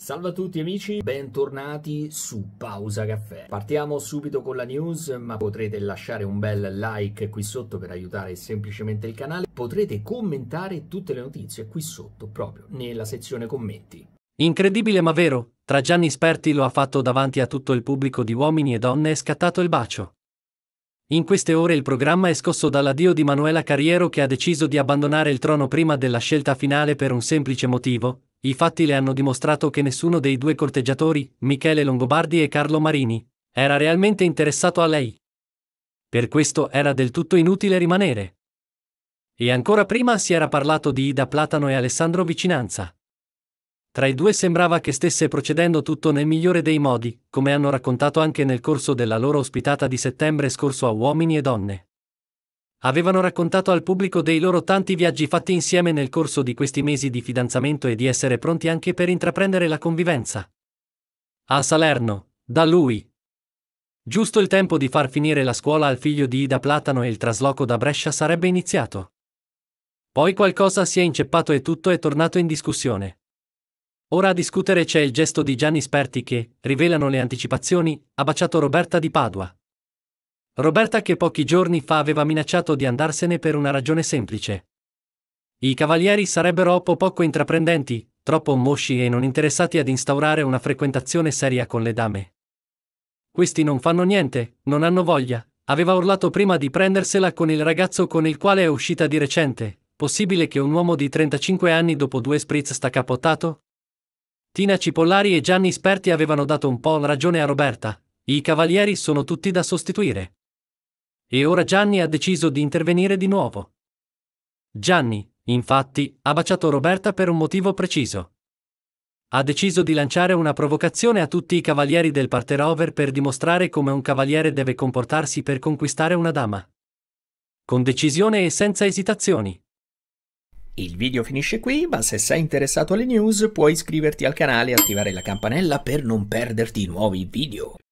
Salve a tutti amici, bentornati su Pausa Caffè. Partiamo subito con la news, ma potrete lasciare un bel like qui sotto per aiutare semplicemente il canale. Potrete commentare tutte le notizie qui sotto, proprio nella sezione commenti. Incredibile ma vero, tra Gianni Sperti lo ha fatto davanti a tutto il pubblico di uomini e donne e scattato il bacio. In queste ore il programma è scosso dall'addio di Manuela Carriero che ha deciso di abbandonare il trono prima della scelta finale per un semplice motivo, i fatti le hanno dimostrato che nessuno dei due corteggiatori, Michele Longobardi e Carlo Marini, era realmente interessato a lei. Per questo era del tutto inutile rimanere. E ancora prima si era parlato di Ida Platano e Alessandro Vicinanza. Tra i due sembrava che stesse procedendo tutto nel migliore dei modi, come hanno raccontato anche nel corso della loro ospitata di settembre scorso a Uomini e Donne. Avevano raccontato al pubblico dei loro tanti viaggi fatti insieme nel corso di questi mesi di fidanzamento e di essere pronti anche per intraprendere la convivenza. A Salerno, da lui. Giusto il tempo di far finire la scuola al figlio di Ida Platano e il trasloco da Brescia sarebbe iniziato. Poi qualcosa si è inceppato e tutto è tornato in discussione. Ora a discutere c'è il gesto di Gianni Sperti che, rivelano le anticipazioni, ha baciato Roberta di Padua. Roberta che pochi giorni fa aveva minacciato di andarsene per una ragione semplice. I cavalieri sarebbero oppo poco intraprendenti, troppo mosci e non interessati ad instaurare una frequentazione seria con le dame. Questi non fanno niente, non hanno voglia, aveva urlato prima di prendersela con il ragazzo con il quale è uscita di recente. Possibile che un uomo di 35 anni dopo due spritz sta capottato? Tina Cipollari e Gianni Sperti avevano dato un po' ragione a Roberta. I cavalieri sono tutti da sostituire. E ora Gianni ha deciso di intervenire di nuovo. Gianni, infatti, ha baciato Roberta per un motivo preciso. Ha deciso di lanciare una provocazione a tutti i cavalieri del parterover per dimostrare come un cavaliere deve comportarsi per conquistare una dama. Con decisione e senza esitazioni. Il video finisce qui, ma se sei interessato alle news puoi iscriverti al canale e attivare la campanella per non perderti nuovi video.